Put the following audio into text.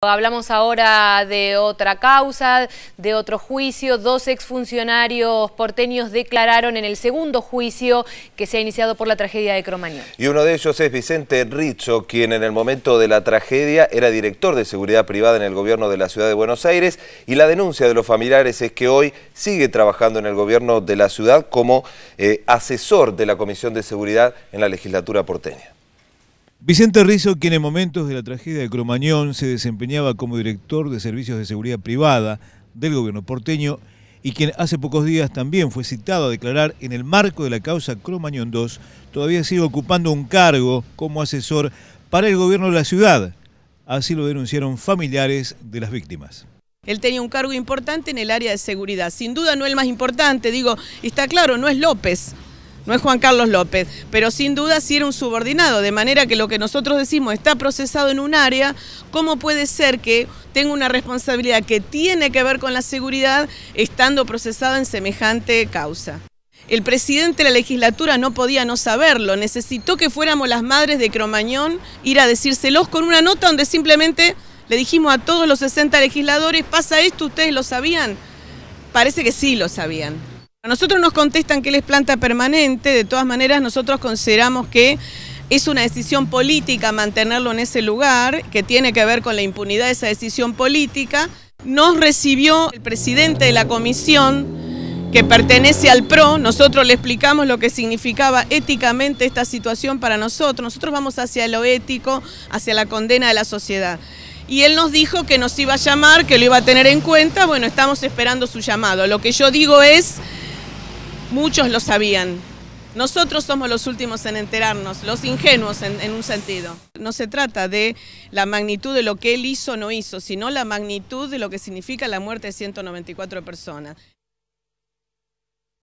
Hablamos ahora de otra causa, de otro juicio. Dos exfuncionarios porteños declararon en el segundo juicio que se ha iniciado por la tragedia de Cromañón. Y uno de ellos es Vicente Richo, quien en el momento de la tragedia era director de seguridad privada en el gobierno de la ciudad de Buenos Aires y la denuncia de los familiares es que hoy sigue trabajando en el gobierno de la ciudad como eh, asesor de la Comisión de Seguridad en la legislatura porteña. Vicente Rizzo, quien en momentos de la tragedia de Cromañón se desempeñaba como director de servicios de seguridad privada del gobierno porteño y quien hace pocos días también fue citado a declarar en el marco de la causa Cromañón II, todavía sigue ocupando un cargo como asesor para el gobierno de la ciudad. Así lo denunciaron familiares de las víctimas. Él tenía un cargo importante en el área de seguridad, sin duda no el más importante, digo, está claro, no es López, no es Juan Carlos López, pero sin duda sí era un subordinado, de manera que lo que nosotros decimos está procesado en un área, ¿cómo puede ser que tenga una responsabilidad que tiene que ver con la seguridad estando procesada en semejante causa? El presidente de la legislatura no podía no saberlo, necesitó que fuéramos las madres de Cromañón ir a decírselos con una nota donde simplemente le dijimos a todos los 60 legisladores, pasa esto, ustedes lo sabían. Parece que sí lo sabían. A nosotros nos contestan que él es planta permanente, de todas maneras nosotros consideramos que es una decisión política mantenerlo en ese lugar, que tiene que ver con la impunidad de esa decisión política. Nos recibió el presidente de la comisión que pertenece al PRO, nosotros le explicamos lo que significaba éticamente esta situación para nosotros, nosotros vamos hacia lo ético, hacia la condena de la sociedad y él nos dijo que nos iba a llamar, que lo iba a tener en cuenta. Bueno, estamos esperando su llamado. Lo que yo digo es muchos lo sabían. Nosotros somos los últimos en enterarnos, los ingenuos en, un sentido. No se trata de la magnitud de lo que él hizo o no hizo, sino la magnitud de lo que significa la muerte de 194 personas.